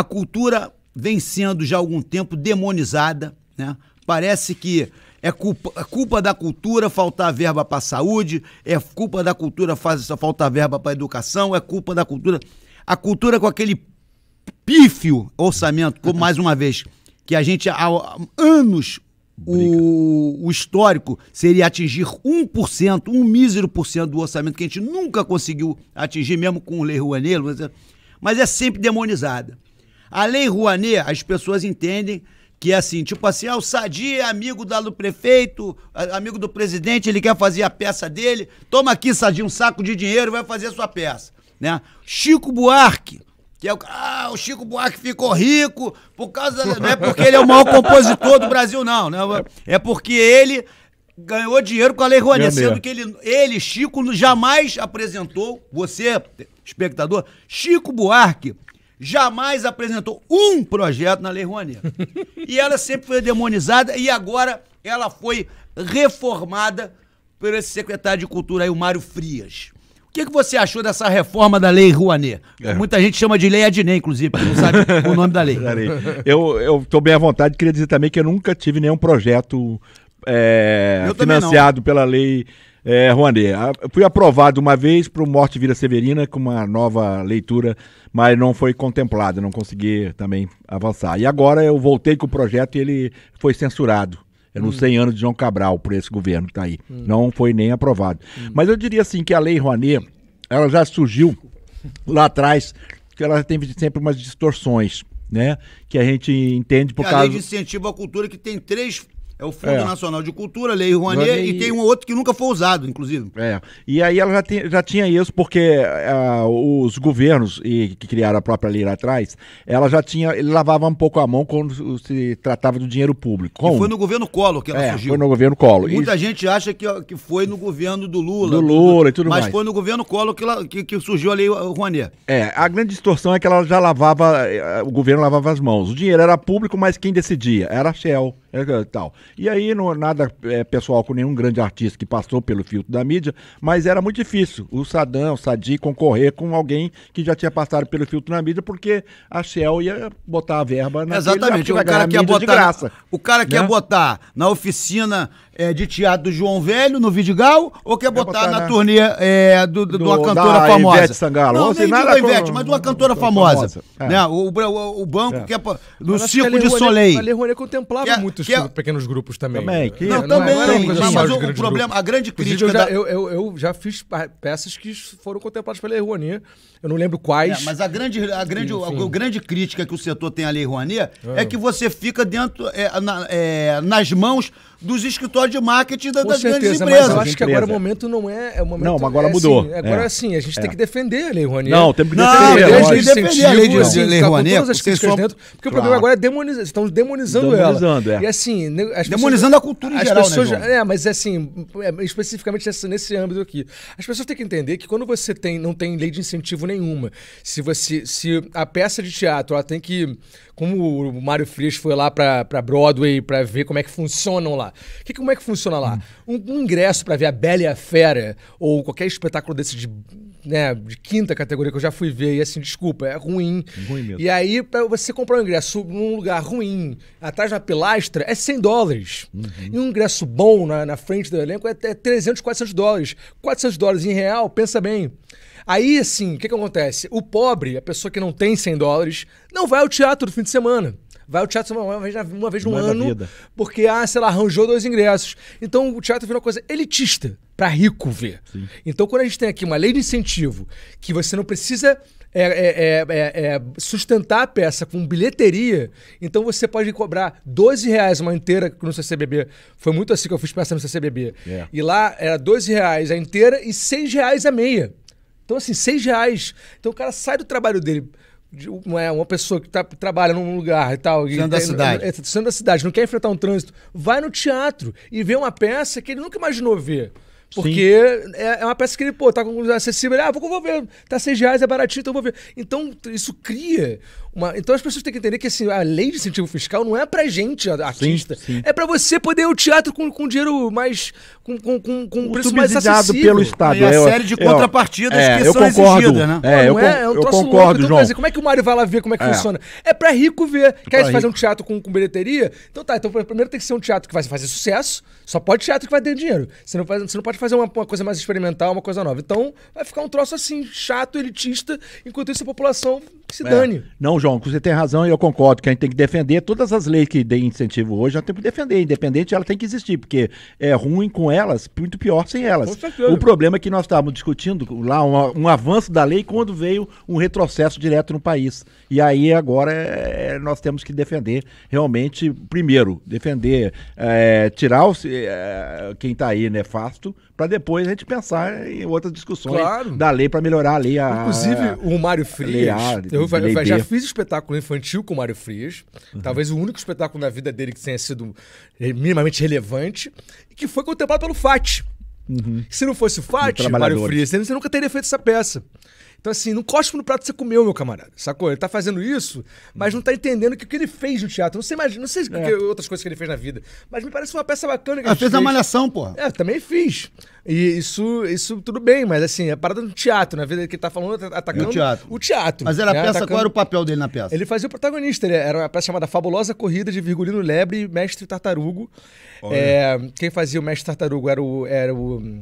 A cultura vem sendo já há algum tempo demonizada, né? Parece que é culpa, culpa da cultura faltar verba para a saúde, é culpa da cultura faltar verba para é a educação, é culpa da cultura. A cultura com aquele pífio orçamento, como mais uma vez, que a gente há anos o, o, histórico seria atingir 1%, um mísero por cento do orçamento que a gente nunca conseguiu atingir, mesmo com o Lei Rouanet, mas é, é sempre demonizada. A Lei Rouanet, as pessoas entendem que é assim, tipo assim, ah, o Sadi é amigo da, do prefeito, amigo do presidente, ele quer fazer a peça dele, toma aqui, Sadi, um saco de dinheiro, vai fazer a sua peça, né? Chico Buarque, que é o, ah, o Chico Buarque ficou rico por causa, da, não é porque ele é o maior compositor do Brasil, não, né? É porque ele ganhou dinheiro com a Lei Rouanet, sendo que ele, ele, Chico, jamais apresentou, você, espectador, Chico Buarque jamais apresentou um projeto na Lei Rouanet. e ela sempre foi demonizada e agora ela foi reformada por esse secretário de Cultura aí, o Mário Frias. O que, que você achou dessa reforma da lei Rouanet? É. Muita gente chama de lei Adnet, inclusive, porque não sabe o nome da lei. Eu estou bem à vontade, queria dizer também que eu nunca tive nenhum projeto é, financiado pela lei é, Ruanê, fui aprovado uma vez para o Morte Vira Severina com uma nova leitura, mas não foi contemplado, não consegui também avançar. E agora eu voltei com o projeto e ele foi censurado. É nos hum. 100 anos de João Cabral, por esse governo que está aí. Hum. Não foi nem aprovado. Hum. Mas eu diria assim que a Lei Rouanet, ela já surgiu lá atrás, que ela teve sempre umas distorções, né? Que a gente entende por causa... A Lei de Incentivo à Cultura que tem três é o Fundo é. Nacional de Cultura, Lei Rouanet, Rouanet, e tem um outro que nunca foi usado, inclusive. É. E aí ela já, te, já tinha isso porque uh, os governos e, que criaram a própria lei lá atrás, ela já tinha, ele lavava um pouco a mão quando se tratava do dinheiro público. Como? E foi no governo Collor que ela é, surgiu. foi no governo Collor. Muita e... gente acha que, que foi no governo do Lula. Do Lula do, e tudo mas mais. Mas foi no governo Collor que, ela, que, que surgiu a lei Rouanet. É, a grande distorção é que ela já lavava, eh, o governo lavava as mãos. O dinheiro era público, mas quem decidia? Era a Shell. É, é, tal. E aí, não, nada é, pessoal com nenhum grande artista que passou pelo filtro da mídia, mas era muito difícil o Sadam, o Sadi concorrer com alguém que já tinha passado pelo filtro na mídia, porque a Shell ia botar a verba na Exatamente, o cara que ia botar. O cara que ia botar na oficina é, de teatro do João Velho, no Vidigal, ou quer botar, botar na né? turnê é, do, do, do, uma cantora famosa? Ivete Sangalo. Não, não nem nada de Ivete, com... mas de uma cantora famosa. famosa. É. Né? O, o, o banco é. quer... É do Circo de Soleil. A Lerone contemplava que, é- muitos que, é- pequenos grupos também. Também. Que, não, não, também. Não mas o, o problema, a grande crítica... Eu já, da... eu, eu, eu já, fiz peças que foram contempladas pela Lei Eu não lembro quais. mas a grande, a, grande, a, grande crítica que o setor tem à Lei Rouanet é, que você fica dentro, na, nas mãos dos escritórios de marketing das certeza, grandes empresas. Mas eu acho que agora o momento não é. é o momento, não, agora é mudou. Assim, agora é. é assim, a gente tem é. que defender a Lei Rouanet. Não, que defender, não, tem que defender a Lei, de, assim, lei Rouanet. Todas as críticas só... dentro, porque claro. o problema agora é demonizar. Estão demonizando, demonizando ela. É. E assim. demonizando pessoas, a cultura em as geral. Né, pessoas, né, é, mas é assim, especificamente nesse âmbito aqui. As pessoas têm que entender que quando você tem, não tem lei de incentivo nenhuma, se você. Se a peça de teatro ela tem que. Como o Mário Frias foi lá para Broadway para ver como é que funcionam lá. Que, como é que que funciona lá? Um, um ingresso para ver a Bela e a Fera ou qualquer espetáculo desse de, né, de quinta categoria que eu já fui ver e assim, desculpa, é ruim. Ruim mesmo. E aí para você comprar um ingresso num lugar ruim, atrás da pilastra, é 100 dólares. Uhum. E um ingresso bom na, na frente do elenco é, é 300, 400 dólares. 400 dólares em real, pensa bem. Aí, assim, o que, que acontece? O pobre, a pessoa que não tem 100 dólares, não vai ao teatro no fim de semana vai ao Teatro uma vez, uma vez no é ano, porque, ah, sei lá, arranjou dois ingressos. Então o teatro virou uma coisa elitista para rico ver. Sim. Então, quando a gente tem aqui uma lei de incentivo que você não precisa é, é, é, é, é sustentar a peça com bilheteria, então você pode cobrar 12 reais uma inteira no CCBB. Foi muito assim que eu fiz peça no CCBB. Yeah. E lá era 12 reais a inteira e 6 reais a meia. Então, assim, seis reais. Então o cara sai do trabalho dele de né, uma, pessoa que tá, trabalha num lugar e tal. Sendo da cidade. É, da cidade, não quer enfrentar um trânsito, vai no teatro e vê uma peça que ele nunca imaginou ver. Porque é, é, uma peça que ele, pô, tá com acessível, ele, ah, vou, vou ver, tá seis reais, é baratinho, então vou ver. Então, isso cria uma... Então as pessoas têm que entender que assim, a lei de incentivo fiscal não é pra gente, artista. Sim, sim. É pra você poder ir ao teatro com, com dinheiro mais. com, com, com, com um preço mais acessível. pelo Estado. é uma série de é, contrapartidas é, eu, que são concordo, exigidas, né? É, é, é um troço concordo, louco. Então, João. Dizer, como é que o Mário vai lá ver como é que é. funciona? É pra rico ver. É quer rico. fazer um teatro com, com bilheteria? Então tá, então primeiro tem que ser um teatro que vai fazer sucesso. Só pode teatro que vai ter dinheiro. Você não, faz, você não pode fazer uma, uma, coisa mais experimental, uma coisa nova. Então vai ficar um troço assim, chato, elitista, enquanto isso a população que se é. dane. Não, João, você tem razão e eu concordo que a gente tem que defender todas as leis que dêem incentivo hoje, a tem que defender, independente, ela tem que existir, porque é ruim com elas, muito pior sem elas. O problema é que nós estávamos discutindo lá um, um, avanço da lei quando veio um retrocesso direto no país. E aí agora é, é nós temos que defender realmente, primeiro, defender, é, tirar é, quem está aí nefasto, para depois a gente pensar em outras discussões claro. da lei para melhorar a lei. A, Inclusive, o Mário Frias, eu, já fiz espetáculo infantil com o Mário Frias. Uhum. Talvez o único espetáculo na vida dele que tenha sido minimamente relevante. E que foi contemplado pelo FAT. Uhum. Se não fosse o FAT, Mário Frias, você nunca teria feito essa peça. Então, assim, não cospe no prato que você comeu, meu camarada. Sacou? Ele tá fazendo isso, mas não tá entendendo que o que ele fez no teatro. Não sei mais, não sei é. outras coisas que ele fez na vida. Mas me parece uma peça bacana que ah, ele a gente fez. fez. a malhação, porra. É, também fiz. E isso, isso tudo bem, mas assim, a é parada do teatro, na né? vida que ele tá falando, tá atacando. O teatro. O teatro. Mas era a né? peça, atacando... qual era o papel dele na peça? Ele fazia o protagonista, era uma peça chamada Fabulosa Corrida de Virgulino Lebre e Mestre Tartarugo. É, quem fazia o Mestre Tartarugo era o. Era o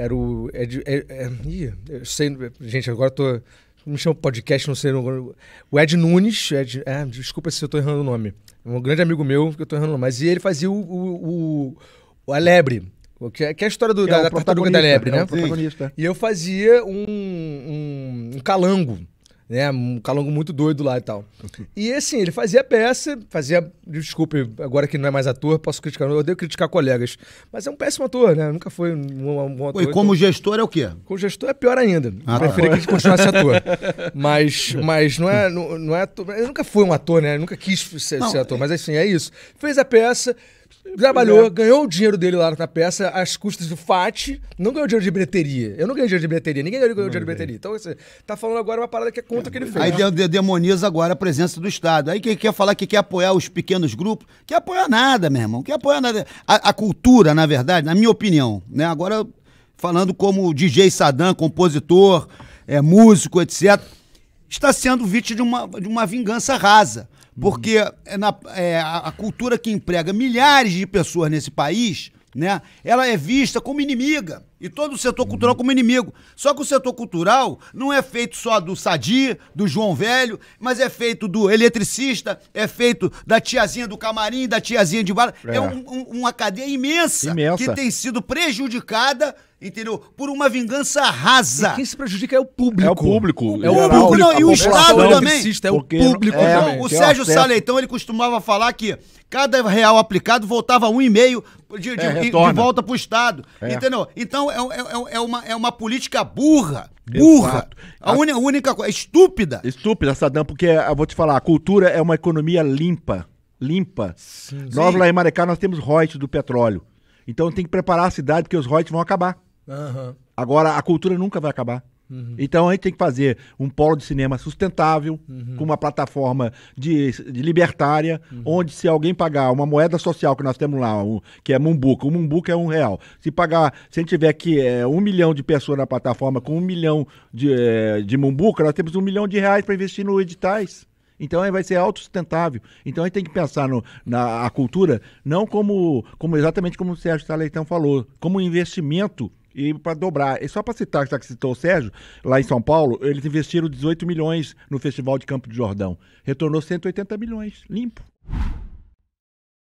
era o. É, é, é, ih, eu sei, gente, agora eu tô. Me chama podcast, não sei. Não, o Ed Nunes. Ed, é, desculpa se eu tô errando o nome. Um grande amigo meu, que eu tô errando o nome. Mas e ele fazia o, o, o, o Alebre. É, que é, a história do, é da, da tartaruga da né? É e eu fazia um, um, um calango né? Um calango muito doido lá e tal. E assim, ele fazia peça, fazia. Desculpe, agora que não é mais ator, posso criticar, eu odeio criticar colegas. Mas é um péssimo ator, né? Nunca foi um, um bom ator. E como então... gestor é o quê? Como gestor é pior ainda. Ah, Preferia tá. que ele continuasse ator. Mas, mas não é. Não, não é ator... Ele nunca foi um ator, né? nunca quis ser, não, ser ator, é mas assim, é isso. Fez a peça. Trabalhou, é. ganhou o dinheiro dele lá na peça, às custas do FAT, não ganhou dinheiro de bilheteria. Eu não ganhei dinheiro de bilheteria, ninguém ganhou, dinheiro de bilheteria. Então, você assim, tá falando agora uma parada que é contra o é. que ele fez. Aí né? de, demoniza agora a presença do Estado. Aí quem quer falar que quer apoiar os pequenos grupos, quer apoiar nada, meu irmão. Quer apoiar nada. A, a cultura, na verdade, na minha opinião, né? Agora, falando como DJ Saddam, compositor, é, músico, etc., está sendo vítima de uma, de uma vingança rasa. Porque é na, é, a cultura que emprega milhares de pessoas nesse país, né, ela é vista como inimiga. E todo o setor cultural como inimigo. Só que o setor cultural não é feito só do Sadi, do João Velho, mas é feito do eletricista, é feito da tiazinha do camarim, da tiazinha de bar. É, é um, um, uma cadeia imensa, imensa que tem sido prejudicada entendeu? Por uma vingança rasa. E quem se prejudica é o público. É o público. É o geral, público. Não, e o Estado também. É o público é, também. O Sérgio Saleitão, ele costumava falar que cada real aplicado voltava um e meio de, de, é, de volta pro Estado. É. Entendeu? Então é, é, é, é uma, é uma política burra. Burra. A, a, un, única coisa. É estúpida. Estúpida, Sadam, porque eh, eu vou te falar, a cultura é uma economia limpa. Limpa. Sim, nós sim. lá em Maricá nós temos royalties do petróleo. Então tem que preparar a cidade porque os royalties vão acabar. Uhum. Agora, a cultura nunca vai acabar. Uhum. Então a gente tem que fazer um polo de cinema sustentável, uhum. com uma plataforma de, de libertária, uhum. onde se alguém pagar uma moeda social que nós temos lá, um, que é Mumbuca, o Mumbuca é um real. Se pagar, se a gente tiver que é, um milhão de pessoas na plataforma com um milhão de, é, de Mumbuca, nós temos um milhão de reais para investir no editais. Então aí vai ser autossustentável. Então a gente tem que pensar no, na a cultura não como, como exatamente como o Sérgio Leitão falou, como investimento e para dobrar, e só para citar, já que citou o Sérgio, lá em São Paulo, eles investiram 18 milhões no Festival de Campo de Jordão. Retornou 180 milhões, limpo.